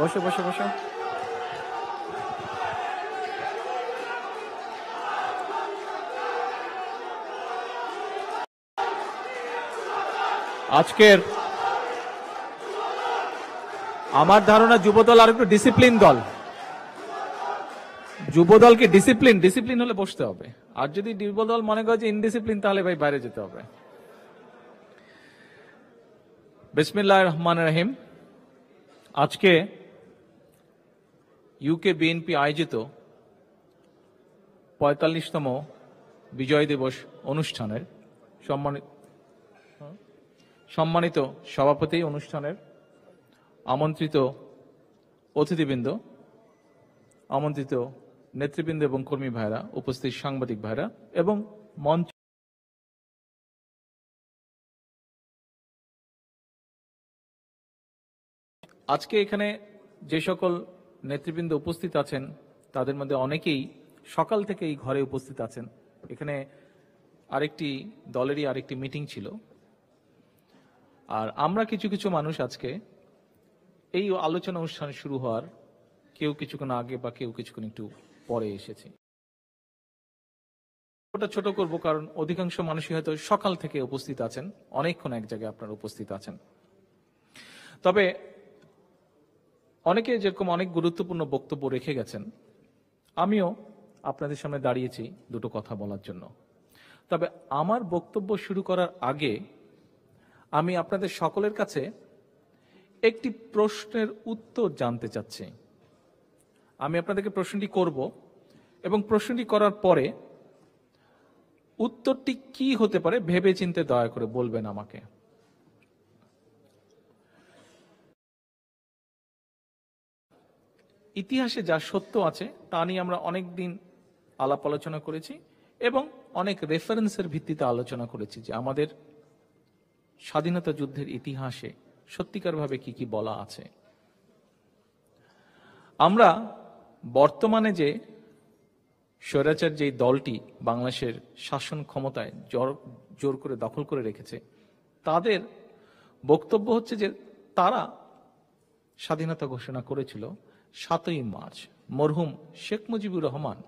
বসো বসো বসো আজকের আমার ধারণা যুবদল আর একটু ডিসিপ্লিন দল যুবদলকে ডিসিপ্লিন ডিসিপ্লিন হলে বসতে হবে আর যদি যুবদল মনে করে যে ইনডিসিপ্লিন তাহলে ভাই বাইরে যেতে হবে বিসমিল্লাহ রহমান রাহিম আজকে ইউকে বিএনপি আয়োজিত পঁয়তাল্লিশতম বিজয় দিবস অনুষ্ঠানের সম্মানিত সম্মানিত সভাপতি অনুষ্ঠানের আমন্ত্রিত অতিথিবৃন্দ আমন্ত্রিত নেতৃবৃন্দ এবং কর্মী ভাইরা উপস্থিত সাংবাদিক ভাইরা এবং মঞ্চ আজকে এখানে যে সকল নেতৃবৃন্দ উপস্থিত আছেন তাদের মধ্যে অনেকেই সকাল থেকে এই ঘরে উপস্থিত আছেন এখানে আরেকটি দলেরই আরেকটি মিটিং ছিল আর আমরা কিছু কিছু মানুষ আজকে এই আলোচনা অনুষ্ঠান শুরু হওয়ার কেউ কিছুক্ষণ আগে বা কেউ কিছুক্ষণ একটু পরে এসেছি ওটা ছোট করব কারণ অধিকাংশ মানুষই হয়তো সকাল থেকে উপস্থিত আছেন অনেকক্ষণ এক জায়গায় আপনারা উপস্থিত আছেন তবে অনেকে যেরকম অনেক গুরুত্বপূর্ণ বক্তব্য রেখে গেছেন আমিও আপনাদের সামনে দাঁড়িয়েছি দুটো কথা বলার জন্য তবে আমার বক্তব্য শুরু করার আগে আমি আপনাদের সকলের কাছে একটি প্রশ্নের উত্তর জানতে চাচ্ছি আমি আপনাদেরকে প্রশ্নটি করব এবং প্রশ্নটি করার পরে উত্তরটি কি হতে পারে ভেবে চিনতে দয়া করে বলবেন আমাকে ইতিহাসে যা সত্য আছে তা নিয়ে আমরা অনেক দিন আলাপ আলোচনা করেছি এবং অনেক রেফারেন্সের ভিত্তিতে আলোচনা করেছি যে আমাদের স্বাধীনতা যুদ্ধের ইতিহাসে সত্যিকারভাবে কি কি বলা আছে আমরা বর্তমানে যে স্বৈরাচার যেই দলটি বাংলাদেশের শাসন ক্ষমতায় জোর জোর করে দখল করে রেখেছে তাদের বক্তব্য হচ্ছে যে তারা স্বাধীনতা ঘোষণা করেছিল সাতই মার্চ মরহুম শেখ মুজিবুর রহমান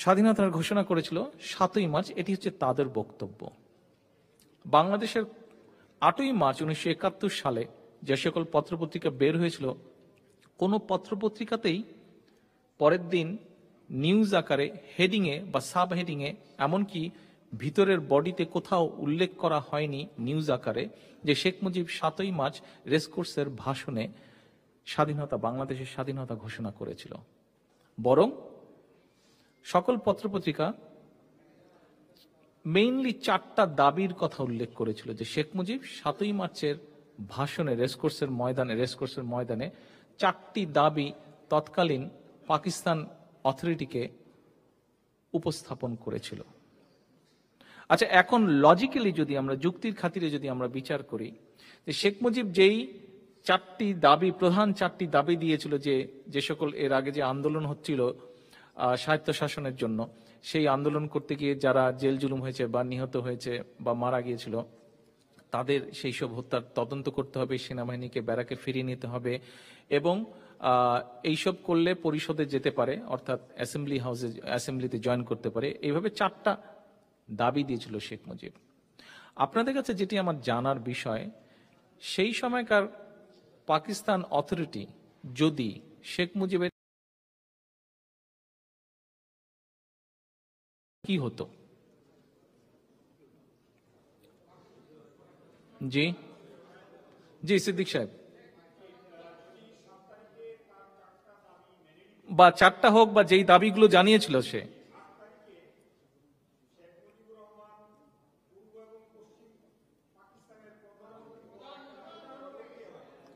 স্বাধীনতার ঘোষণা করেছিল সাতই মার্চ এটি হচ্ছে তাদের বক্তব্য বাংলাদেশের আটই মার্চ উনিশশো সালে যে সকল পত্রপত্রিকা বের হয়েছিল কোনো পত্রপত্রিকাতেই পরের দিন নিউজ আকারে হেডিংয়ে বা সাব হেডিংয়ে এমনকি ভিতরের বডিতে কোথাও উল্লেখ করা হয়নি নিউজ আকারে যে শেখ মুজিব সাতই মার্চ রেসকোর্সের ভাষণে স্বাধীনতা বাংলাদেশের স্বাধীনতা ঘোষণা করেছিল বরং সকল পত্রপত্রিকা মেইনলি চারটা দাবির কথা উল্লেখ করেছিল যে শেখ মুজিব সাতই মার্চের ভাষণে রেসকোর্সের ময়দানে রেসকোর্সের ময়দানে চারটি দাবি তৎকালীন পাকিস্তান অথরিটিকে উপস্থাপন করেছিল আচ্ছা এখন লজিক্যালি যদি আমরা যুক্তির খাতিরে যদি আমরা বিচার করি যে শেখ মুজিব যেই চারটি দাবি প্রধান চারটি দাবি দিয়েছিল যে যে সকল এর আগে যে আন্দোলন হচ্ছিল সাহিত্য শাসনের জন্য সেই আন্দোলন করতে গিয়ে যারা জেল জুলুম হয়েছে বা নিহত হয়েছে বা মারা গিয়েছিল তাদের সেই সব হত্যার তদন্ত করতে হবে সেনাবাহিনীকে ব্যারাকে ফিরিয়ে নিতে হবে এবং এইসব করলে পরিষদে যেতে পারে অর্থাৎ অ্যাসেম্বলি হাউসে অ্যাসেম্বলিতে জয়েন করতে পারে এইভাবে চারটা দাবি দিয়েছিল শেখ মুজিব আপনাদের কাছে যেটি আমার জানার বিষয় সেই সময়কার পাকিস্তান অথরিটি যদি শেখ মুজিবের কি হতো জি জি সিদ্দিক সাহেব বা চারটা হোক বা যেই দাবিগুলো জানিয়েছিল সে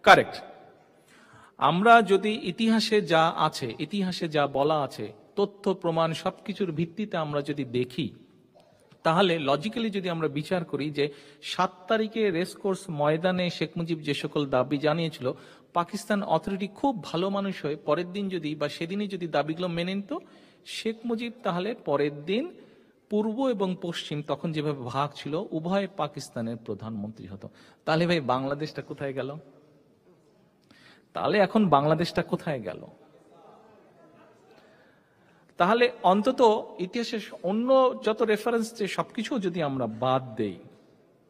কারেক্ট আমরা যদি ইতিহাসে যা আছে ইতিহাসে যা বলা আছে তথ্য প্রমাণ সবকিছুর ভিত্তিতে আমরা যদি দেখি তাহলে লজিক্যালি যদি আমরা বিচার করি যে সাত তারিখে রেসকোর্স ময়দানে শেখ মুজিব যে সকল দাবি জানিয়েছিল পাকিস্তান অথরিটি খুব ভালো মানুষ হয়ে পরের দিন যদি বা সেদিনই যদি দাবিগুলো মেনে নিত শেখ মুজিব তাহলে পরের দিন পূর্ব এবং পশ্চিম তখন যেভাবে ভাগ ছিল উভয় পাকিস্তানের প্রধানমন্ত্রী হতো তাহলে ভাই বাংলাদেশটা কোথায় গেল তাহলে এখন বাংলাদেশটা কোথায় গেল তাহলে অন্তত ইতিহাসের অন্য যত রেফারেন্স যে সবকিছু যদি আমরা বাদ দেই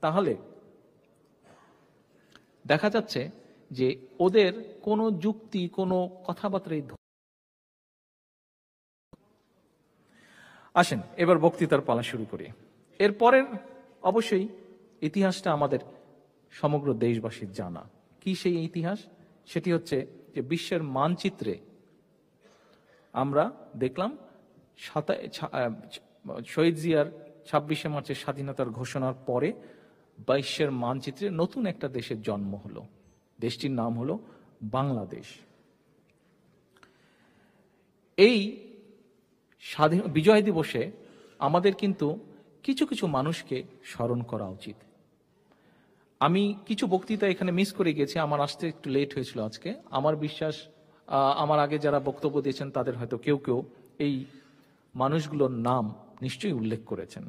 তাহলে দেখা যাচ্ছে যে ওদের কোনো যুক্তি কোনো কথাবার্তাই আসেন এবার বক্তৃতার পালা শুরু করি এরপরের অবশ্যই ইতিহাসটা আমাদের সমগ্র দেশবাসীর জানা কি সেই ইতিহাস সেটি হচ্ছে যে বিশ্বের মানচিত্রে আমরা দেখলাম সাতা শহীদ জিয়ার ছাব্বিশে মার্চের স্বাধীনতার ঘোষণার পরে বিশ্বের মানচিত্রে নতুন একটা দেশের জন্ম হলো দেশটির নাম হলো বাংলাদেশ এই স্বাধীন বিজয় দিবসে আমাদের কিন্তু কিছু কিছু মানুষকে স্মরণ করা উচিত আমি কিছু বক্তৃতা এখানে মিস করে গেছি আমার আসতে একটু লেট হয়েছিল আজকে আমার বিশ্বাস আমার আগে যারা বক্তব্য দিয়েছেন তাদের হয়তো কেউ কেউ এই মানুষগুলোর নাম নিশ্চয়ই উল্লেখ করেছেন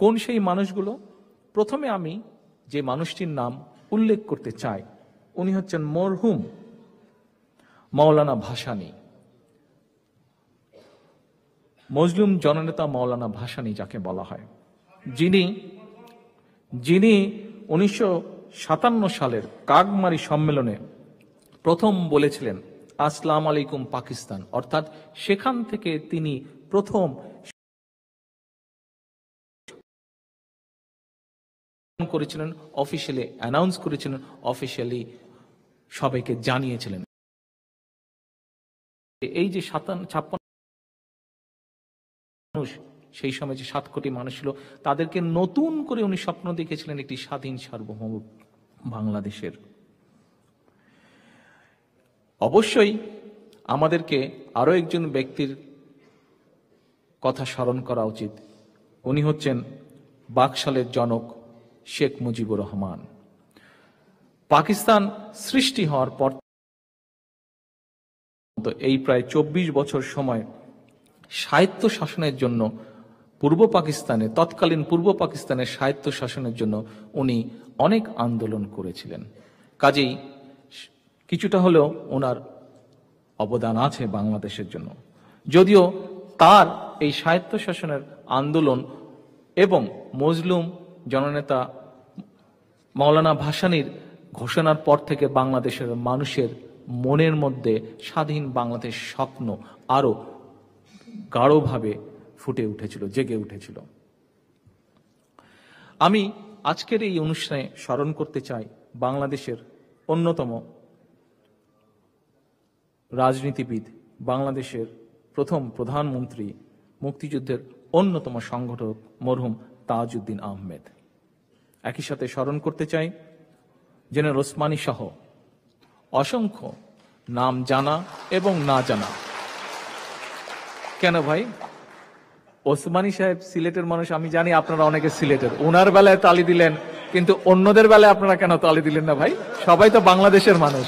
কোন সেই মানুষগুলো প্রথমে আমি যে মানুষটির নাম উল্লেখ করতে চাই উনি হচ্ছেন মরহুম মাওলানা ভাসানী মজলুম জননেতা মাওলানা ভাসানী যাকে বলা হয় যিনি যিনি উনিশশো সালের কাকমারি সম্মেলনে প্রথম বলেছিলেন আসসালাম আলাইকুম পাকিস্তান অর্থাৎ সেখান থেকে তিনি প্রথম করেছিলেন অফিসিয়ালি অ্যানাউন্স করেছিলেন অফিসিয়ালি সবাইকে জানিয়েছিলেন এই যে ছাপ্পান্ন মানুষ সেই সময় যে সাত কোটি মানুষ ছিল তাদেরকে নতুন করে উনি স্বপ্ন দেখেছিলেন একটি স্বাধীন সার্বভৌম বাংলাদেশের অবশ্যই আমাদেরকে আরো একজন ব্যক্তির কথা স্মরণ করা উচিত উনি হচ্ছেন বাকশালের জনক শেখ মুজিবুর রহমান পাকিস্তান সৃষ্টি হওয়ার পর এই প্রায় চব্বিশ বছর সময় সাহিত্য শাসনের জন্য পূর্ব পাকিস্তানে তৎকালীন পূর্ব পাকিস্তানের সাহিত্য শাসনের জন্য উনি অনেক আন্দোলন করেছিলেন কাজেই কিছুটা হলেও ওনার অবদান আছে বাংলাদেশের জন্য যদিও তার এই সাহিত্য শাসনের আন্দোলন এবং মজলুম জননেতা মৌলানা ভাসানির ঘোষণার পর থেকে বাংলাদেশের মানুষের মনের মধ্যে স্বাধীন বাংলাদেশ স্বপ্ন আরও গাঢ়ভাবে ফুটে উঠেছিল জেগে উঠেছিল আমি আজকের এই অনুষ্ঠানে স্মরণ করতে চাই বাংলাদেশের অন্যতম রাজনীতিবিদ বাংলাদেশের প্রথম প্রধানমন্ত্রী মুক্তিযুদ্ধের অন্যতম সংগঠক মরহুম তাজউদ্দিন আহমেদ একই সাথে স্মরণ করতে চাই জেনারেল রোসমানি সহ অসংখ্য নাম জানা এবং না জানা কেন ভাই ওসমানী সাহেব সিলেটের মানুষ আমি জানি আপনারা অনেকে সিলেটের ওনার বেলায় তালি দিলেন কিন্তু অন্যদের বেলায় আপনারা কেন তালি দিলেন না ভাই সবাই তো বাংলাদেশের মানুষ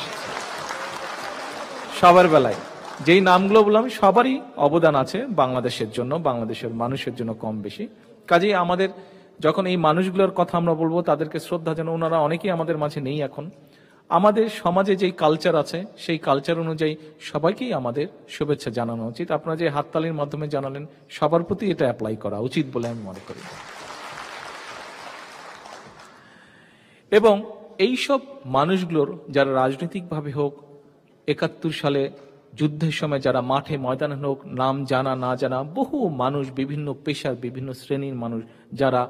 সবার বেলায় যেই নামগুলো বললাম সবারই অবদান আছে বাংলাদেশের জন্য বাংলাদেশের মানুষের জন্য কম বেশি কাজেই আমাদের যখন এই মানুষগুলোর কথা আমরা বলবো তাদেরকে শ্রদ্ধা যেন ওনারা অনেকেই আমাদের মাঝে নেই এখন আমাদের সমাজে যেই কালচার আছে সেই কালচার অনুযায়ী সবাইকেই আমাদের শুভেচ্ছা জানানো উচিত আপনারা যে হাততালির মাধ্যমে জানালেন সবার প্রতি এটা অ্যাপ্লাই করা উচিত বলে আমি মনে করি এবং এই সব মানুষগুলোর যারা রাজনৈতিকভাবে হোক একাত্তর সালে যুদ্ধের সময় যারা মাঠে ময়দানে হোক নাম জানা না জানা বহু মানুষ বিভিন্ন পেশার বিভিন্ন শ্রেণীর মানুষ যারা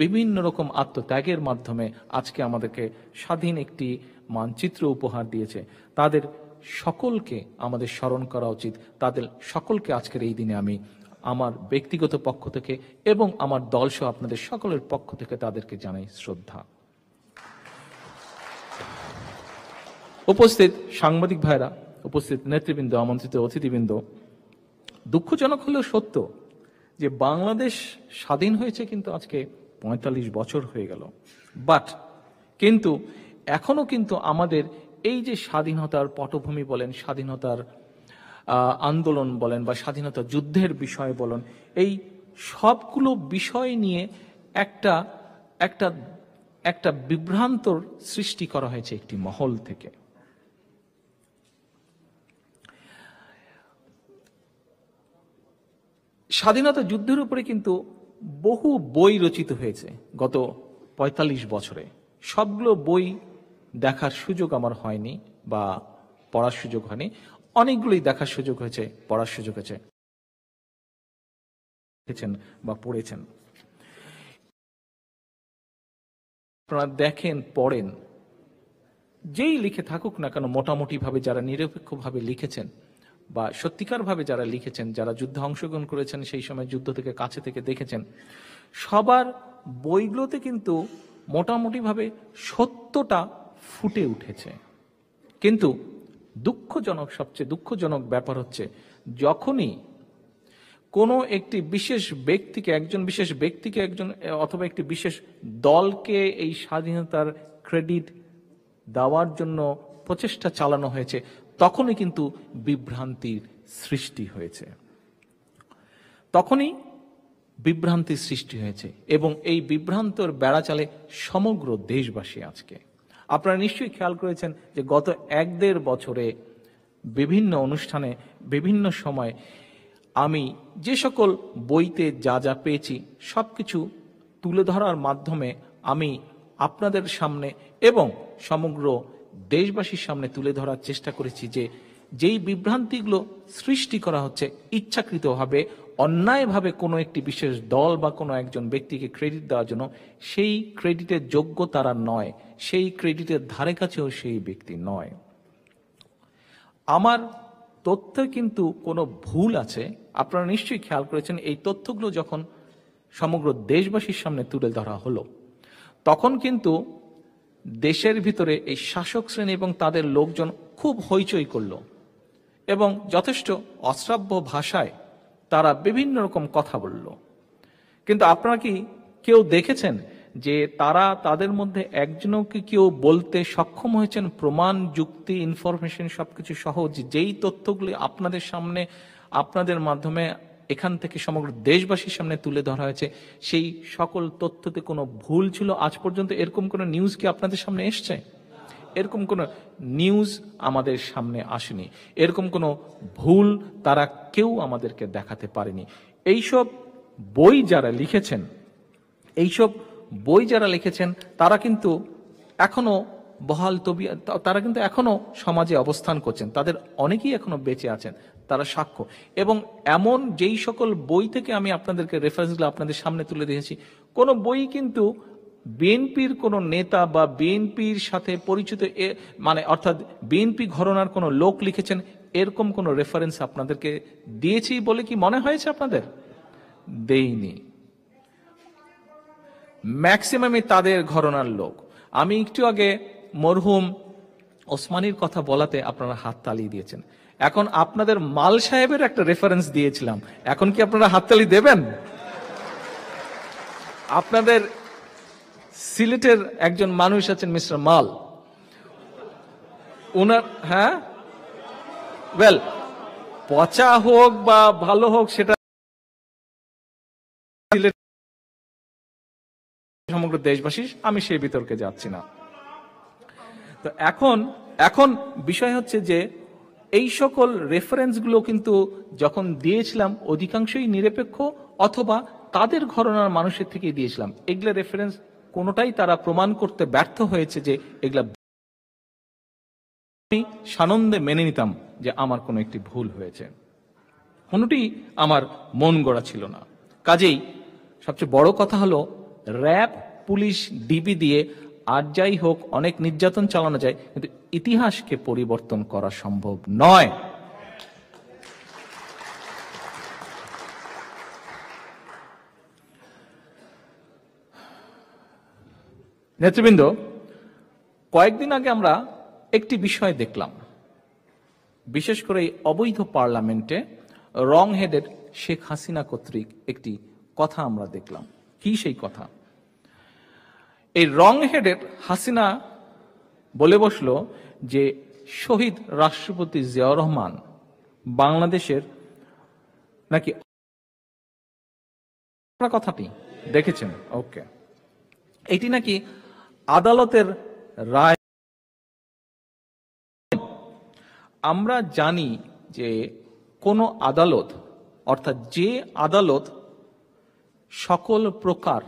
বিভিন্ন রকম আত্মত্যাগের মাধ্যমে আজকে আমাদেরকে স্বাধীন একটি মানচিত্র উপহার দিয়েছে তাদের সকলকে আমাদের স্মরণ করা উচিত তাদের সকলকে আজকের এই দিনে আমি আমার ব্যক্তিগত পক্ষ থেকে এবং আমার দলসহ আপনাদের সকলের পক্ষ থেকে তাদেরকে জানাই শ্রদ্ধা উপস্থিত সাংবাদিক ভাইরা উপস্থিত নেতৃবৃন্দ আমন্ত্রিত অতিথিবৃন্দ দুঃখজনক হলেও সত্য যে বাংলাদেশ স্বাধীন হয়েছে কিন্তু আজকে পঁয়তাল্লিশ বছর হয়ে গেল বাট কিন্তু এখনও কিন্তু আমাদের এই যে স্বাধীনতার পটভূমি বলেন স্বাধীনতার আন্দোলন বলেন বা স্বাধীনতা যুদ্ধের বিষয় বলেন এই সবগুলো বিষয় নিয়ে একটা একটা একটা বিভ্রান্তর সৃষ্টি করা হয়েছে একটি মহল থেকে স্বাধীনতা যুদ্ধের উপরে কিন্তু বহু বই রচিত হয়েছে গত ৪৫ বছরে সবগুলো বই দেখার সুযোগ আমার হয়নি বা পড়ার সুযোগ হয়নি অনেকগুলোই দেখার সুযোগ হয়েছে পড়ার সুযোগ হয়েছে বা পড়েছেন আপনারা দেখেন পড়েন যেই লিখে থাকুক না কেন মোটামুটিভাবে যারা নিরপেক্ষভাবে লিখেছেন বা সত্যিকারভাবে যারা লিখেছেন যারা যুদ্ধে অংশগ্রহণ করেছেন সেই সময় যুদ্ধ থেকে কাছে থেকে দেখেছেন সবার বইগুলোতে কিন্তু মোটামুটিভাবে সত্যটা ফুটে উঠেছে কিন্তু দুঃখজনক সবচেয়ে দুঃখজনক ব্যাপার হচ্ছে যখনই কোনো একটি বিশেষ ব্যক্তিকে একজন বিশেষ ব্যক্তিকে একজন অথবা একটি বিশেষ দলকে এই স্বাধীনতার ক্রেডিট দেওয়ার জন্য প্রচেষ্টা চালানো হয়েছে তখনই কিন্তু বিভ্রান্তির সৃষ্টি হয়েছে তখনই বিভ্রান্তির সৃষ্টি হয়েছে এবং এই বিভ্রান্তর বেড়াচালে সমগ্র দেশবাসী আজকে আপনারা নিশ্চয়ই খেয়াল করেছেন যে গত এক দেড় বছরে বিভিন্ন অনুষ্ঠানে বিভিন্ন সময় আমি যে সকল বইতে যা যা পেয়েছি সব কিছু তুলে ধরার মাধ্যমে আমি আপনাদের সামনে এবং সমগ্র দেশবাসীর সামনে তুলে ধরার চেষ্টা করেছি যে যেই বিভ্রান্তিগুলো সৃষ্টি করা হচ্ছে ইচ্ছাকৃতভাবে অন্যায়ভাবে কোনো একটি বিশেষ দল বা কোনো একজন ব্যক্তিকে ক্রেডিট দেওয়ার জন্য সেই ক্রেডিটের যোগ্য তারা নয় সেই ক্রেডিটের ধারে কাছেও সেই ব্যক্তি নয় আমার তথ্য কিন্তু কোনো ভুল আছে আপনারা নিশ্চয়ই খেয়াল করেছেন এই তথ্যগুলো যখন সমগ্র দেশবাসীর সামনে তুলে ধরা হলো তখন কিন্তু দেশের ভিতরে এই শাসক শ্রেণী এবং তাদের লোকজন খুব হইচই করল এবং যথেষ্ট অশ্রাব্য ভাষায় তারা বিভিন্ন রকম কথা বলল কিন্তু আপনারা কি কেউ দেখেছেন যে তারা তাদের মধ্যে একজনকে কি কেউ বলতে সক্ষম হয়েছেন প্রমাণ যুক্তি ইনফরমেশন সবকিছু সহজ যেই তথ্যগুলি আপনাদের সামনে আপনাদের মাধ্যমে এখান থেকে সমগ্র দেশবাসীর সামনে তুলে ধরা হয়েছে সেই সকল তথ্যতে কোনো ভুল ছিল আজ পর্যন্ত এরকম কোনো নিউজ কি আপনাদের সামনে এসছে এরকম কোনো নিউজ আমাদের সামনে আসেনি এরকম কোনো ভুল তারা কেউ আমাদেরকে দেখাতে পারেনি এইসব বই যারা লিখেছেন এইসব বই যারা লিখেছেন তারা কিন্তু এখনো বহাল তবি তারা কিন্তু এখনো সমাজে অবস্থান করছেন তাদের অনেকেই এখনো বেঁচে আছেন তারা সাক্ষ্য এবং এমন যেই সকল বই থেকে আমি আপনাদেরকে রেফারেন্সগুলো আপনাদের সামনে তুলে দিয়েছি কোনো বই কিন্তু বিএনপির কোনো নেতা বা বিএনপির সাথে পরিচিত মানে অর্থাৎ বিএনপি ঘরনার কোনো লোক লিখেছেন এরকম কোনো রেফারেন্স আপনাদেরকে দিয়েছি বলে কি মনে হয়েছে আপনাদের দেইনি ম্যাক্সিমামই তাদের ঘরনার লোক আমি একটু আগে মরহুম ওসমানির কথা বলাতে আপনারা হাত তালিয়ে দিয়েছেন এখন আপনাদের মাল সাহেবের একটা রেফারেন্স দিয়েছিলাম এখন কি আপনারা হাততালি দেবেন আপনাদের সিলেটের একজন মানুষ আছেন মিস্টার মাল ওনার হ্যাঁ ওয়েল পচা হোক বা ভালো হোক সেটা সমগ্র দেশবাসী আমি সেই বিতর্কে যাচ্ছি না তো এখন এখন বিষয় হচ্ছে যে এই সকল রেফারেন্সগুলো কিন্তু যখন দিয়েছিলাম অধিকাংশই নিরপেক্ষ অথবা তাদের ঘরনার মানুষের থেকে দিয়েছিলাম এগুলো রেফারেন্স কোনোটাই তারা প্রমাণ করতে ব্যর্থ হয়েছে যে এগুলা আমি সানন্দে মেনে নিতাম যে আমার কোনো একটি ভুল হয়েছে কোনোটি আমার মন গড়া ছিল না কাজেই সবচেয়ে বড় কথা হলো র্যাব পুলিশ ডিবি দিয়ে আর যাই হোক অনেক নির্যাতন চালানো যায় কিন্তু ইতিহাসকে পরিবর্তন করা সম্ভব নয় নেতৃবৃন্দ কয়েকদিন আগে আমরা একটি বিষয় দেখলাম বিশেষ করে এই অবৈধ পার্লামেন্টে রং হেডের শেখ হাসিনা কর্তৃক একটি কথা আমরা দেখলাম কি সেই কথা এই রং হেডের হাসিনা বলে বসল যে শহীদ রাষ্ট্রপতি জিয়াউর রহমান বাংলাদেশের নাকি কথাটি দেখেছেন ওকে এটি নাকি আদালতের রায় আমরা জানি যে কোনো আদালত অর্থাৎ যে আদালত সকল প্রকার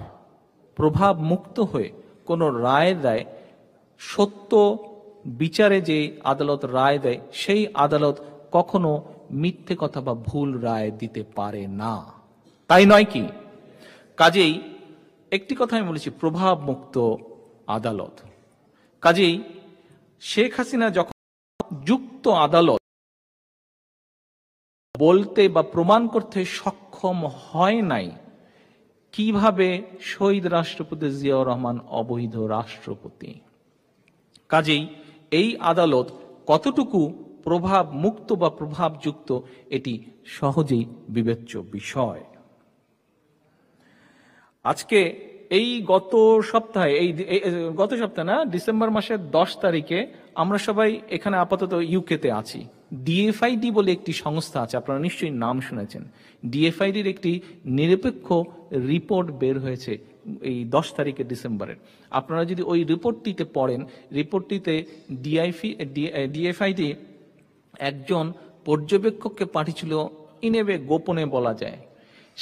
প্রভাব মুক্ত হয়ে কোনো রায় দেয় সত্য বিচারে যে আদালত রায় দেয় সেই আদালত কখনো মিথ্যে কথা বা ভুল রায় দিতে পারে না তাই নয় কি কাজেই একটি কথা আমি বলেছি প্রভাব মুক্ত আদালত কাজেই শেখ হাসিনা যখন যুক্ত আদালত বলতে বা প্রমাণ করতে সক্ষম হয় নাই কিভাবে শহীদ রাষ্ট্রপতি জিয়াউর রহমান অবৈধ রাষ্ট্রপতি কাজেই এই আদালত কতটুকু প্রভাব মুক্ত বা প্রভাবযুক্ত এটি সহজেই বিবেচ্য বিষয় আজকে এই গত সপ্তাহে এই গত সপ্তাহে না ডিসেম্বর মাসের দশ তারিখে আমরা সবাই এখানে আপাতত ইউকেতে আছি ডিএফআইডি বলে একটি সংস্থা আছে আপনারা নিশ্চয়ই নাম শুনেছেন ডিএফআইডির একটি নিরপেক্ষ রিপোর্ট বের হয়েছে এই দশ তারিখে ডিসেম্বরের আপনারা যদি ওই রিপোর্টটিতে পড়েন রিপোর্টটিতে ডিআইফি ডিএফআইডি একজন পর্যবেক্ষককে পাঠিয়েছিল ইনেবে গোপনে বলা যায়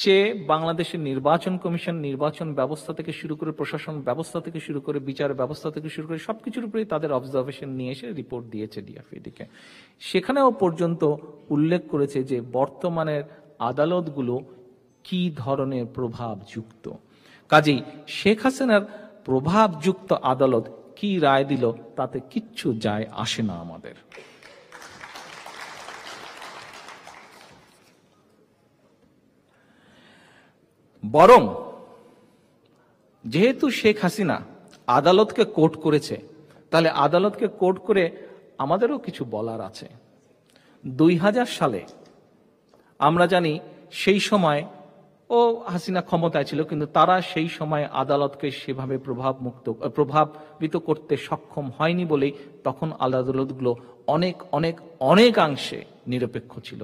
সে বাংলাদেশের নির্বাচন কমিশন নির্বাচন ব্যবস্থা থেকে শুরু করে প্রশাসন ব্যবস্থা থেকে শুরু করে বিচার ব্যবস্থা থেকে শুরু করে সবকিছুর উপরে তাদের অবজারভেশন নিয়ে এসে রিপোর্ট দিয়েছে ডিএফইডিকে সেখানেও পর্যন্ত উল্লেখ করেছে যে বর্তমানের আদালতগুলো কি ধরনের প্রভাবযুক্ত কাজেই শেখ হাসিনার প্রভাবযুক্ত আদালত কি রায় দিল তাতে কিচ্ছু যায় আসে না আমাদের বরং যেহেতু শেখ হাসিনা আদালতকে কোর্ট করেছে তাহলে আদালতকে কোর্ট করে আমাদেরও কিছু বলার আছে দুই সালে আমরা জানি সেই সময় ও হাসিনা ক্ষমতায় ছিল কিন্তু তারা সেই সময় আদালতকে সেভাবে প্রভাব মুক্ত প্রভাবিত করতে সক্ষম হয়নি বলেই তখন আদালতগুলো অনেক অনেক অনেকাংশে নিরপেক্ষ ছিল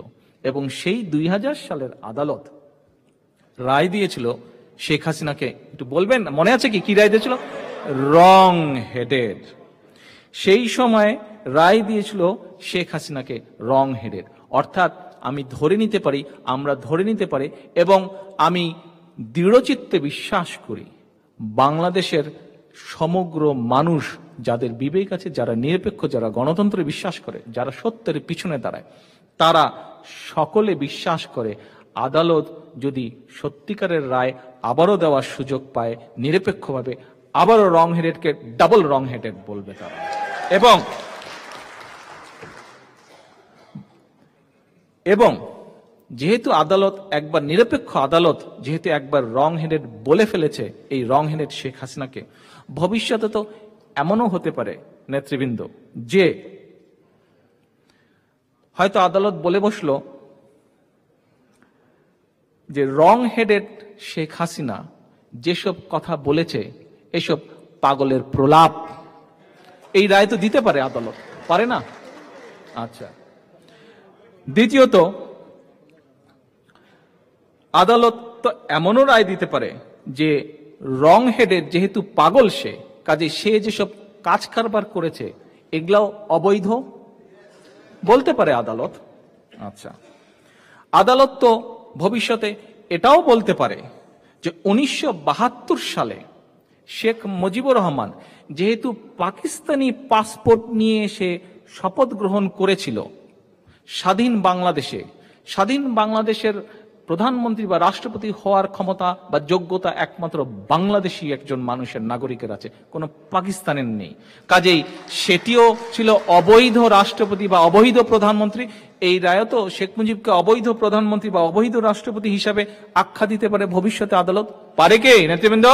এবং সেই দুই সালের আদালত রায় দিয়েছিল শেখ হাসিনাকে একটু বলবেন মনে আছে কি কি রায় দিয়েছিল রং হেডেড সেই সময় রায় দিয়েছিল শেখ হাসিনাকে রং হেডেড অর্থাৎ আমি ধরে নিতে পারি আমরা ধরে নিতে পারি এবং আমি দৃঢ়চিত্তে বিশ্বাস করি বাংলাদেশের সমগ্র মানুষ যাদের বিবেক আছে যারা নিরপেক্ষ যারা গণতন্ত্রে বিশ্বাস করে যারা সত্যের পিছনে দাঁড়ায় তারা সকলে বিশ্বাস করে আদালত যদি সত্যিকারের রায় আবারও দেওয়ার সুযোগ পায় নিরপেক্ষভাবে আবারও রং হেডেডকে ডাবল রং হেডেড বলবে তারা এবং এবং যেহেতু আদালত একবার নিরপেক্ষ আদালত যেহেতু একবার রং হেডেড বলে ফেলেছে এই রং হেডেড শেখ হাসিনাকে ভবিষ্যতে তো এমনও হতে পারে নেতৃবৃন্দ যে হয়তো আদালত বলে বসলো যে রং হেডেড শেখ হাসিনা যেসব কথা বলেছে এসব পাগলের প্রলাপ এই রায় তো দিতে পারে আদালত পারে না আচ্ছা দ্বিতীয়ত আদালত তো এমনও রায় দিতে পারে যে রং হেডের যেহেতু পাগল সে কাজে সে যেসব কাজ কারবার করেছে এগুলাও অবৈধ বলতে পারে আদালত আচ্ছা আদালত তো ভবিষ্যতে এটাও বলতে পারে যে উনিশশো সালে শেখ মুজিবুর রহমান যেহেতু পাকিস্তানি পাসপোর্ট নিয়ে এসে শপথ গ্রহণ করেছিল স্বাধীন বাংলাদেশে স্বাধীন বাংলাদেশের প্রধানমন্ত্রী বা রাষ্ট্রপতি হওয়ার ক্ষমতা বা যোগ্যতা একমাত্র বাংলাদেশি একজন মানুষের নাগরিকের আছে কোনো পাকিস্তানের নেই কাজেই সেটিও ছিল অবৈধ রাষ্ট্রপতি বা অবৈধ প্রধানমন্ত্রী এই রায় তো শেখ মুজিবকে অবৈধ প্রধানমন্ত্রী বা অবৈধ রাষ্ট্রপতি হিসাবে আখ্যা দিতে পারে ভবিষ্যতে আদালত পারে কে নেতৃবৃন্দ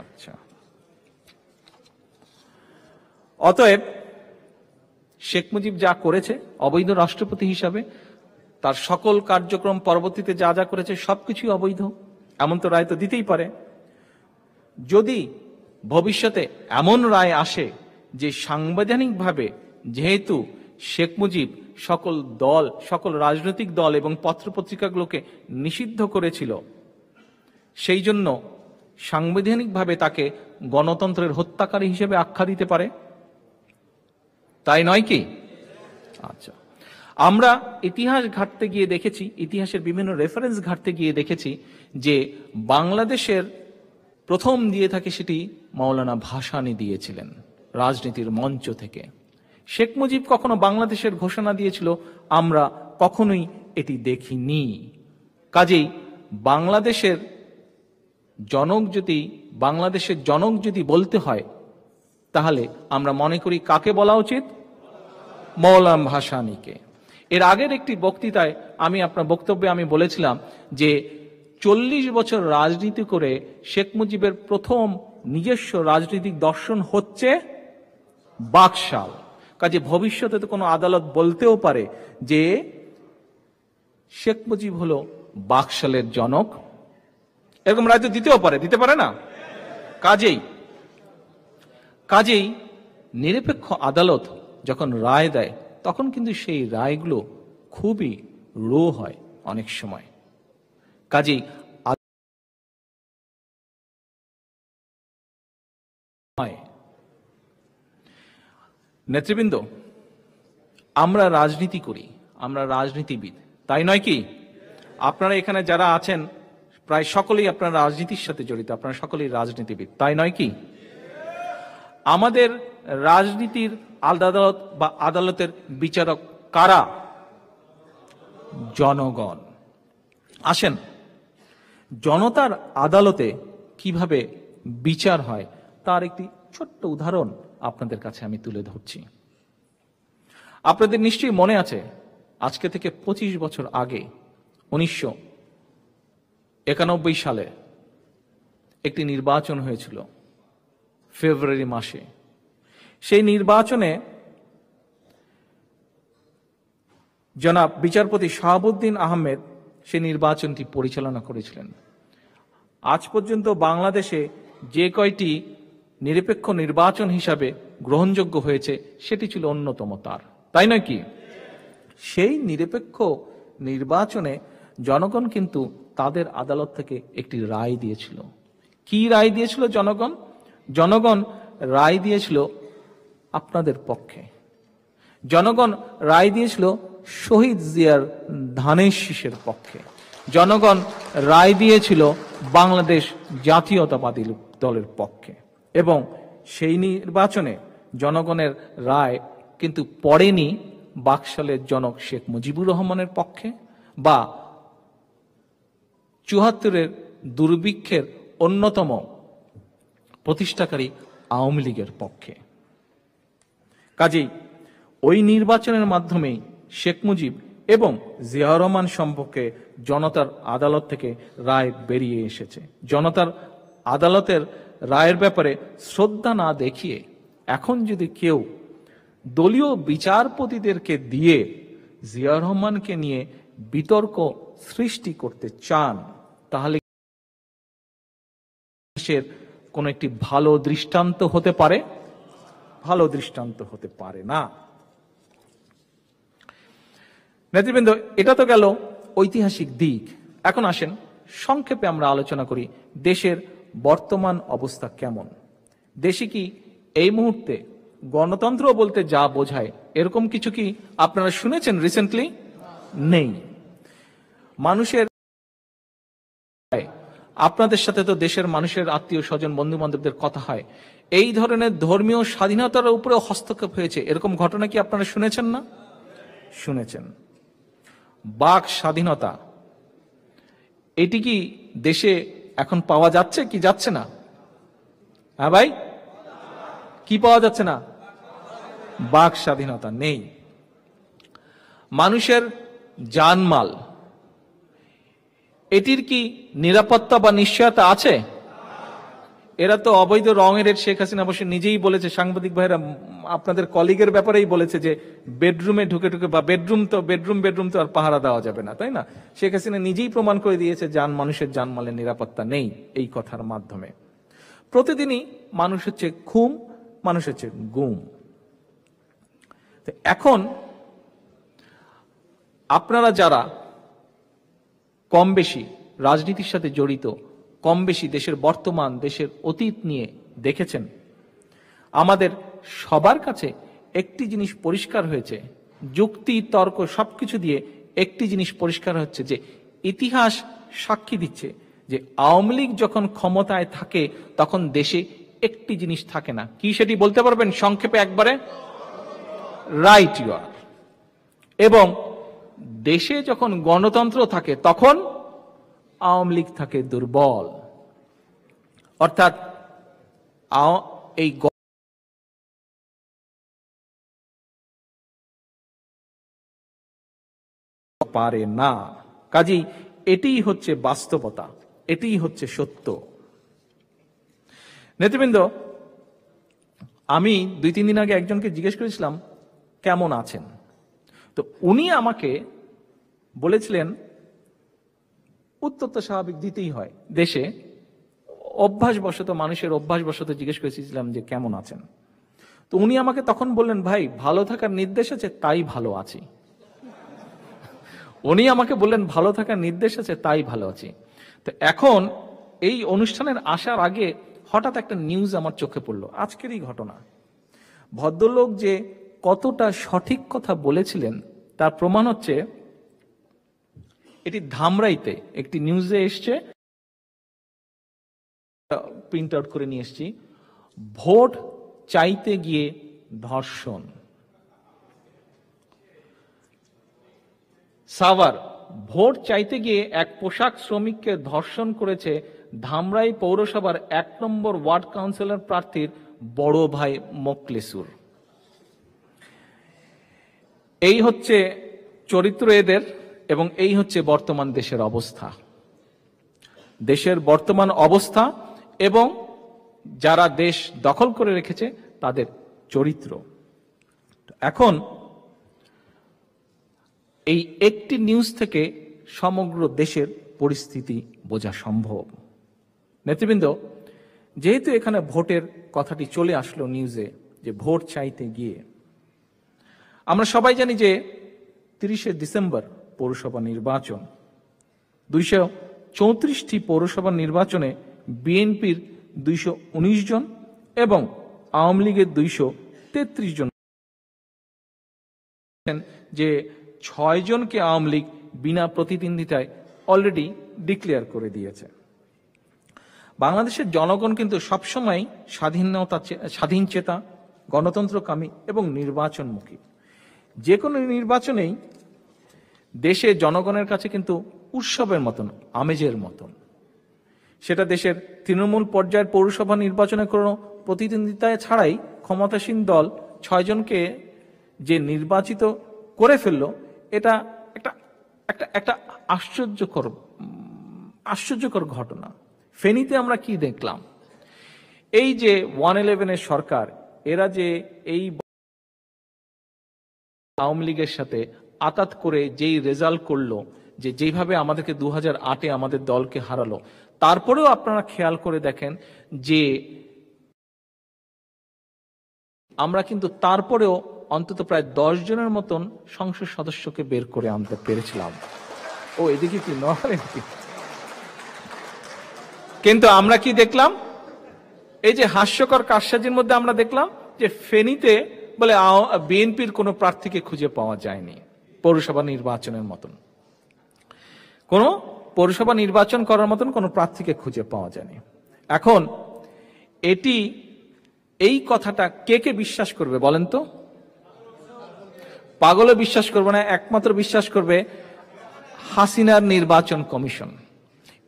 আচ্ছা অতএব শেখ মুজিব যা করেছে অবৈধ রাষ্ট্রপতি হিসাবে তার সকল কার্যক্রম পরবর্তীতে যা যা করেছে সব কিছুই অবৈধ এমন তো রায় তো দিতেই পারে যদি ভবিষ্যতে এমন রায় আসে যে সাংবিধানিকভাবে যেহেতু শেখ মুজিব সকল দল সকল রাজনৈতিক দল এবং পত্রপত্রিকাগুলোকে নিষিদ্ধ করেছিল সেই জন্য সাংবিধানিকভাবে তাকে গণতন্ত্রের হত্যাকারী হিসেবে আখ্যা দিতে পারে তাই নয় কি আচ্ছা আমরা ইতিহাস ঘাটতে গিয়ে দেখেছি ইতিহাসের বিভিন্ন রেফারেন্স ঘাটতে গিয়ে দেখেছি যে বাংলাদেশের প্রথম দিয়ে থাকে সেটি মাওলানা ভাসানি দিয়েছিলেন রাজনীতির মঞ্চ থেকে শেখ মুজিব কখনো বাংলাদেশের ঘোষণা দিয়েছিল আমরা কখনোই এটি দেখিনি কাজেই বাংলাদেশের জনক যদি বাংলাদেশের জনক যদি বলতে হয় তাহলে আমরা মনে করি কাকে বলা উচিত মৌলাম ভাসানিকে এর আগের একটি বক্তৃতায় আমি আপনার বক্তব্যে আমি বলেছিলাম যে চল্লিশ বছর রাজনীতি করে শেখ মুজিবের প্রথম নিজস্ব রাজনৈতিক দর্শন হচ্ছে বাকশাল কাজে ভবিষ্যতে তো কোনো আদালত বলতেও পারে যে শেখ মুজিব হলো বাকশালের জনক এরকম রাজ্য দিতেও পারে দিতে পারে না কাজেই কাজেই নিরপেক্ষ আদালত যখন রায় দেয় তখন কিন্তু সেই রায়গুলো খুবই রো হয় অনেক সময় কাজেই নেতৃবৃন্দ আমরা রাজনীতি করি আমরা রাজনীতিবিদ তাই নয় কি আপনারা এখানে যারা আছেন প্রায় সকলেই আপনার রাজনীতির সাথে জড়িত আপনারা সকলেই রাজনীতিবিদ তাই নয় কি আমাদের রাজনীতির আদালত বা আদালতের বিচারক কারা জনগণ আসেন জনতার আদালতে কিভাবে বিচার হয় তার একটি ছোট্ট উদাহরণ আপনাদের কাছে আমি তুলে ধরছি আপনাদের নিশ্চয়ই মনে আছে আজকে থেকে ২৫ বছর আগে উনিশশো একানব্বই সালে একটি নির্বাচন হয়েছিল ফেব্রুয়ারি মাসে সেই নির্বাচনে জনাব বিচারপতি শাহাবুদ্দিন আহমেদ সে নির্বাচনটি পরিচালনা করেছিলেন আজ পর্যন্ত বাংলাদেশে যে কয়টি নিরপেক্ষ নির্বাচন হিসাবে গ্রহণযোগ্য হয়েছে সেটি ছিল অন্যতম তার তাই নয় কি সেই নিরপেক্ষ নির্বাচনে জনগণ কিন্তু তাদের আদালত থেকে একটি রায় দিয়েছিল কি রায় দিয়েছিল জনগণ জনগণ রায় দিয়েছিল আপনাদের পক্ষে জনগণ রায় দিয়েছিল শহীদ জিয়ার ধানের শীষের পক্ষে জনগণ রায় দিয়েছিল বাংলাদেশ জাতীয়তাবাদী দলের পক্ষে এবং সেই নির্বাচনে জনগণের রায় কিন্তু পড়েনি বাকশালের জনক শেখ মুজিবুর রহমানের পক্ষে বা চুহাত্তরের দুর্ভিক্ষের অন্যতম প্রতিষ্ঠাকারী আওয়ামী লীগের পক্ষে কাজেই ওই নির্বাচনের মাধ্যমেই শেখ মুজিব এবং জিয়াউর রহমান সম্পর্কে জনতার আদালত থেকে রায় বেরিয়ে এসেছে জনতার আদালতের রায়ের ব্যাপারে শ্রদ্ধা না দেখিয়ে এখন যদি কেউ দলীয় বিচারপতিদেরকে দিয়ে জিয়া রহমানকে নিয়ে বিতর্ক সৃষ্টি করতে চান তাহলে কোনো একটি ভালো দৃষ্টান্ত হতে পারে ভালো দৃষ্টান্ত হতে পারে না নেতৃবৃন্দ এটা তো গেল ঐতিহাসিক দিক এখন আসেন সংক্ষেপে আমরা আলোচনা করি দেশের বর্তমান অবস্থা কেমন দেশে কি এই মুহূর্তে গণতন্ত্র বলতে যা বোঝায় এরকম কিছু কি আপনারা শুনেছেন রিসেন্টলি নেই মানুষের আপনাদের সাথে তো দেশের মানুষের আত্মীয় স্বজন বন্ধু বান্ধবদের কথা হয় এই ধরনের ধর্মীয় স্বাধীনতার উপরে হস্তক্ষেপ হয়েছে এরকম ঘটনা কি আপনারা শুনেছেন না শুনেছেন বাক স্বাধীনতা এটি কি দেশে এখন পাওয়া যাচ্ছে কি যাচ্ছে না হ্যাঁ ভাই কি পাওয়া যাচ্ছে না বাক স্বাধীনতা নেই মানুষের জানমাল এটির কি নিরাপত্তা বা নিশ্চয়তা আছে এরা তো অবৈধ রঙের শেখ হাসিনা অবশ্য নিজেই বলেছে সাংবাদিক ভাইরা আপনাদের কলিগের ব্যাপারেই বলেছে যে বেডরুমে ঢুকে ঢুকে বা বেডরুম তো বেডরুম বেডরুম তো আর পাহারা দেওয়া যাবে না তাই না শেখ হাসিনা নিজেই প্রমাণ করে দিয়েছে যান মানুষের যানমালের নিরাপত্তা নেই এই কথার মাধ্যমে প্রতিদিনই মানুষ হচ্ছে খুম মানুষ হচ্ছে গুম এখন আপনারা যারা কম বেশি রাজনীতির সাথে জড়িত কম বেশি দেশের বর্তমান দেশের অতীত নিয়ে দেখেছেন আমাদের সবার কাছে একটি জিনিস পরিষ্কার হয়েছে যুক্তি তর্ক সবকিছু দিয়ে একটি জিনিস পরিষ্কার হচ্ছে যে ইতিহাস সাক্ষী দিচ্ছে যে আওয়ামী লীগ যখন ক্ষমতায় থাকে তখন দেশে একটি জিনিস থাকে না কি সেটি বলতে পারবেন সংক্ষেপে একবারে রাইট ইউ আর এবং দেশে যখন গণতন্ত্র থাকে তখন আওয়ামী লীগ থাকে দুর্বল অর্থাৎ এই পারে না কাজী এটিই হচ্ছে বাস্তবতা এটিই হচ্ছে সত্য নেতৃবৃন্দ আমি দুই তিন দিন আগে একজনকে জিজ্ঞেস করেছিলাম কেমন আছেন তো উনি আমাকে বলেছিলেন উত্তর তো স্বাভাবিক দিতেই হয় দেশে অভ্যাসবশত মানুষের অভ্যাসবশত জিজ্ঞেস করেছিলাম যে কেমন আছেন তো উনি আমাকে তখন বললেন ভাই ভালো থাকার নির্দেশ আছে তাই ভালো আছি উনি আমাকে বললেন ভালো থাকার নির্দেশ আছে তাই ভালো আছি তো এখন এই অনুষ্ঠানের আসার আগে হঠাৎ একটা নিউজ আমার চোখে পড়লো আজকেরই ঘটনা ভদ্রলোক যে কতটা সঠিক কথা বলেছিলেন তার প্রমাণ হচ্ছে এটি ধামরাইতে একটি নিউজে এসছে প্রিন্ট আউট করে নিয়ে এসছি ভোট চাইতে গিয়ে ধর্ষণ সাভার ভোট চাইতে গিয়ে এক পোশাক শ্রমিককে ধর্ষণ করেছে ধামরাই পৌরসভার এক নম্বর ওয়ার্ড কাউন্সিলর প্রার্থীর বড় ভাই মোকলেসুর এই হচ্ছে চরিত্র এদের এবং এই হচ্ছে বর্তমান দেশের অবস্থা দেশের বর্তমান অবস্থা এবং যারা দেশ দখল করে রেখেছে তাদের চরিত্র এখন এই একটি নিউজ থেকে সমগ্র দেশের পরিস্থিতি বোঝা সম্ভব নেতৃবৃন্দ যেহেতু এখানে ভোটের কথাটি চলে আসলো নিউজে যে ভোট চাইতে গিয়ে আমরা সবাই জানি যে তিরিশে ডিসেম্বর পৌরসভা নির্বাচন দুইশো চৌত্রিশটি পৌরসভা নির্বাচনে বিএনপির দুইশো উনিশ জন এবং আওয়ামী লীগের দুইশো তেত্রিশ জন যে ছয় জনকে আওয়ামী লীগ বিনা প্রতিদ্বন্দ্বিতায় অলরেডি ডিক্লেয়ার করে দিয়েছে বাংলাদেশের জনগণ কিন্তু সবসময় স্বাধীনতা স্বাধীন চেতা গণতন্ত্রকামী এবং নির্বাচনমুখী যে কোনো নির্বাচনেই দেশে জনগণের কাছে কিন্তু উৎসবের মতন আমেজের মতন সেটা দেশের তৃণমূল পর্যায়ের পৌরসভা নির্বাচনে কোনো প্রতিদ্বন্দ্বিতায় ছাড়াই ক্ষমতাসীন দল ছয়জনকে যে নির্বাচিত করে ফেলল এটা একটা একটা একটা আশ্চর্যকর আশ্চর্যকর ঘটনা ফেনীতে আমরা কি দেখলাম এই যে ওয়ান ইলেভেনের সরকার এরা যে এই আওয়ামী লীগের সাথে আতাত করে যেই রেজাল্ট করলো যে যেভাবে আমাদেরকে দু হাজার আটে আমাদের দলকে হারালো তারপরেও আপনারা খেয়াল করে দেখেন যে আমরা কিন্তু তারপরেও অন্তত প্রায় দশ জনের মতন সংসদ সদস্যকে বের করে আনতে পেরেছিলাম ও এদিকে কি নয় কিন্তু আমরা কি দেখলাম এই যে হাস্যকর কারসাজির মধ্যে আমরা দেখলাম যে ফেনীতে বলে বিএনপির কোনো প্রার্থীকে খুঁজে পাওয়া যায়নি পৌরসভা নির্বাচনের মতন কোনো পৌরসভা নির্বাচন করার মতন কোনো প্রার্থীকে খুঁজে পাওয়া যায়নি এখন এটি এই কথাটা কে কে বিশ্বাস করবে বলেন তো পাগলে বিশ্বাস করবে না একমাত্র বিশ্বাস করবে হাসিনার নির্বাচন কমিশন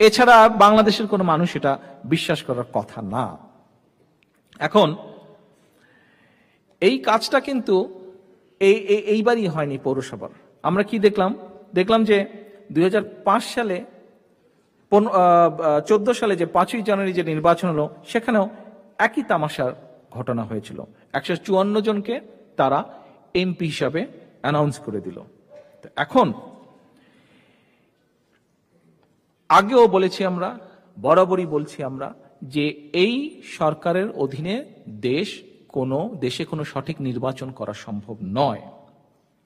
এছাড়া বাংলাদেশের কোনো মানুষ এটা বিশ্বাস করার কথা না এখন এই কাজটা কিন্তু এই এইবারই হয়নি পৌরসভার আমরা কি দেখলাম দেখলাম যে দুই সালে চোদ্দ সালে যে পাঁচই জানুয়ারি যে নির্বাচন হলো সেখানেও একই তামাশার ঘটনা হয়েছিল একশো চুয়ান্ন জনকে তারা এমপি হিসাবে অ্যানাউন্স করে দিল এখন আগেও বলেছি আমরা বরাবরই বলছি আমরা যে এই সরকারের অধীনে দেশ কোনো দেশে কোনো সঠিক নির্বাচন করা সম্ভব নয়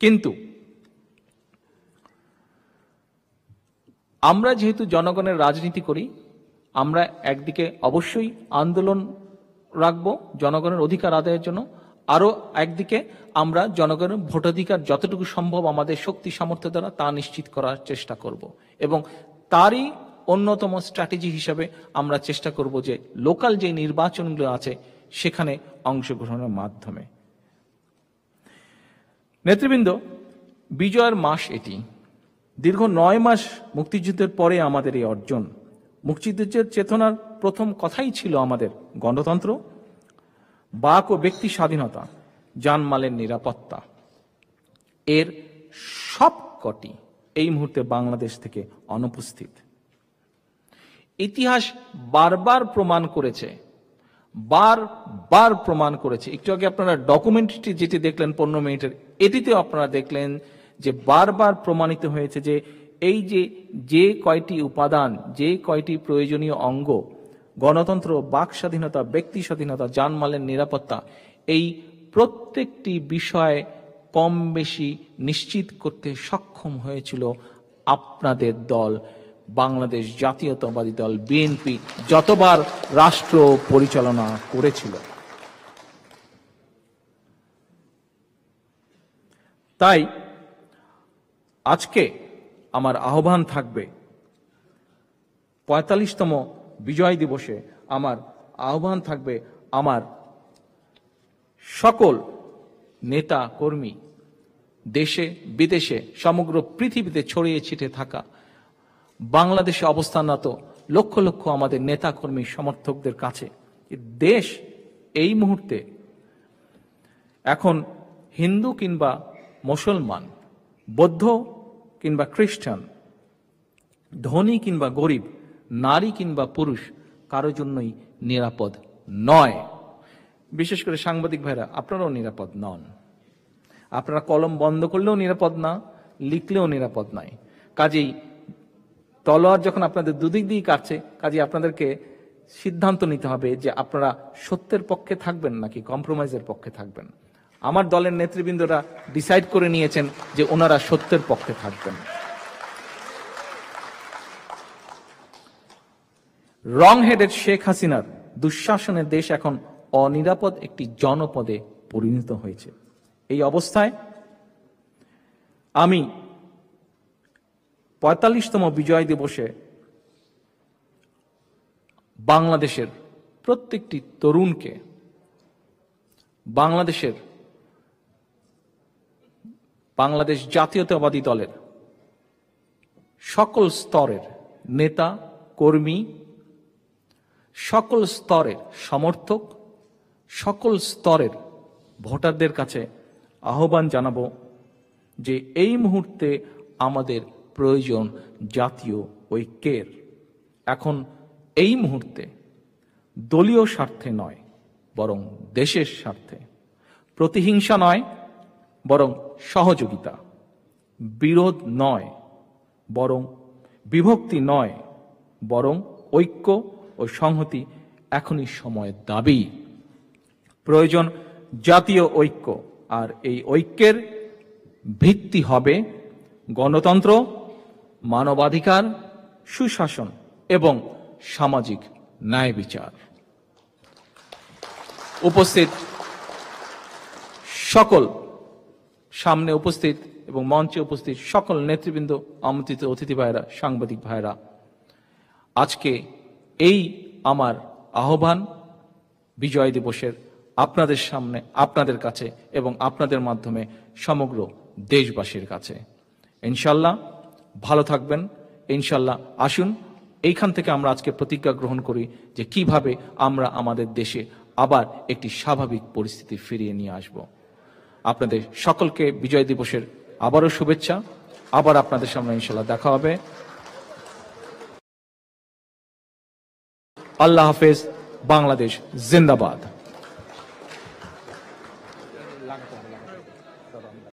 কিন্তু আমরা যেহেতু জনগণের রাজনীতি করি আমরা একদিকে অবশ্যই আন্দোলন রাখব জনগণের অধিকার আদায়ের জন্য আরও একদিকে আমরা জনগণের ভোটাধিকার যতটুকু সম্ভব আমাদের শক্তি সামর্থ্য দ্বারা তা নিশ্চিত করার চেষ্টা করব এবং তারই অন্যতম স্ট্র্যাটেজি হিসাবে আমরা চেষ্টা করব যে লোকাল যে নির্বাচনগুলো আছে সেখানে অংশগ্রহণের মাধ্যমে নেতৃবৃন্দ বিজয়ের মাস এটি দীর্ঘ নয় মাস মুক্তিযুদ্ধের পরে আমাদের এই অর্জন মুক্তিযুদ্ধের চেতনার প্রথম কথাই ছিল আমাদের গণতন্ত্র বাক ও ব্যক্তি স্বাধীনতা জানমালের নিরাপত্তা এর সবকটি এই মুহূর্তে বাংলাদেশ থেকে অনুপস্থিত ইতিহাস বারবার প্রমাণ করেছে বার বার প্রমাণ করেছে একটু আগে আপনারা ডকুমেন্টটি যেটি দেখলেন পনেরো মিনিটের এটিতে আপনারা দেখলেন যে বারবার প্রমাণিত হয়েছে যে এই যে যে কয়টি উপাদান যে কয়টি প্রয়োজনীয় অঙ্গ গণতন্ত্র বাক স্বাধীনতা ব্যক্তি স্বাধীনতা জানমালের নিরাপত্তা এই প্রত্যেকটি বিষয় কম বেশি নিশ্চিত করতে সক্ষম হয়েছিল আপনাদের দল বাংলাদেশ জাতীয়তাবাদী দল বিএনপি যতবার রাষ্ট্র পরিচালনা করেছিল তাই আজকে আমার আহ্বান থাকবে পঁয়তাল্লিশতম বিজয় দিবসে আমার আহ্বান থাকবে আমার সকল নেতা কর্মী দেশে বিদেশে সমগ্র পৃথিবীতে ছড়িয়ে ছিটে থাকা বাংলাদেশে অবস্থানরত লক্ষ লক্ষ আমাদের নেতাকর্মী সমর্থকদের কাছে দেশ এই মুহূর্তে এখন হিন্দু কিংবা মুসলমান বৌদ্ধ কিংবা খ্রিস্টান ধনী কিংবা গরিব নারী কিংবা পুরুষ কারো জন্যই নিরাপদ নয় বিশেষ করে সাংবাদিক ভাইরা আপনারাও নিরাপদ নন আপনারা কলম বন্ধ করলেও নিরাপদ না লিখলেও নিরাপদ নয় কাজেই তলোয়ার যখন আপনাদের দুদিক দিয়ে কাটছে কাজে আপনাদেরকে সিদ্ধান্ত নিতে হবে যে আপনারা সত্যের পক্ষে থাকবেন নাকি কম্প্রোমাইজের পক্ষে থাকবেন আমার দলের নেতৃবৃন্দরা ডিসাইড করে নিয়েছেন যে ওনারা সত্যের পক্ষে থাকবেন রং হেডের শেখ হাসিনার দুঃশাসনের দেশ এখন অনিরাপদ একটি জনপদে পরিণত হয়েছে এই অবস্থায় আমি পঁয়তাল্লিশতম বিজয় দিবসে বাংলাদেশের প্রত্যেকটি তরুণকে বাংলাদেশের বাংলাদেশ জাতীয়তাবাদী দলের সকল স্তরের নেতা কর্মী সকল স্তরের সমর্থক সকল স্তরের ভোটারদের কাছে আহ্বান জানাবো যে এই মুহূর্তে আমাদের প্রয়োজন জাতীয় ঐক্যের এখন এই মুহূর্তে দলীয় স্বার্থে নয় বরং দেশের স্বার্থে প্রতিহিংসা নয় বরং সহযোগিতা বিরোধ নয় বরং বিভক্তি নয় বরং ঐক্য ও সংহতি এখনই সময়ের দাবি প্রয়োজন জাতীয় ঐক্য আর এই ঐক্যের ভিত্তি হবে গণতন্ত্র মানবাধিকার সুশাসন এবং সামাজিক ন্যায় বিচার উপস্থিত সকল সামনে উপস্থিত এবং মঞ্চে উপস্থিত সকল নেতৃবৃন্দ আমন্ত্রিত অতিথি ভাইরা সাংবাদিক ভাইরা আজকে এই আমার আহ্বান বিজয় দিবসের আপনাদের সামনে আপনাদের কাছে এবং আপনাদের মাধ্যমে সমগ্র দেশবাসীর কাছে ইনশাল্লাহ ভালো থাকবেন ইনশাল্লাহ আসুন এইখান থেকে আমরা আজকে প্রতিজ্ঞা গ্রহণ করি যে কিভাবে আমরা আমাদের দেশে আবার একটি স্বাভাবিক পরিস্থিতি ফিরিয়ে নিয়ে আসব আপনাদের সকলকে বিজয় দিবসের আবারও শুভেচ্ছা আবার আপনাদের সামনে ইনশাল্লাহ দেখা হবে আল্লাহ হাফেজ বাংলাদেশ জিন্দাবাদ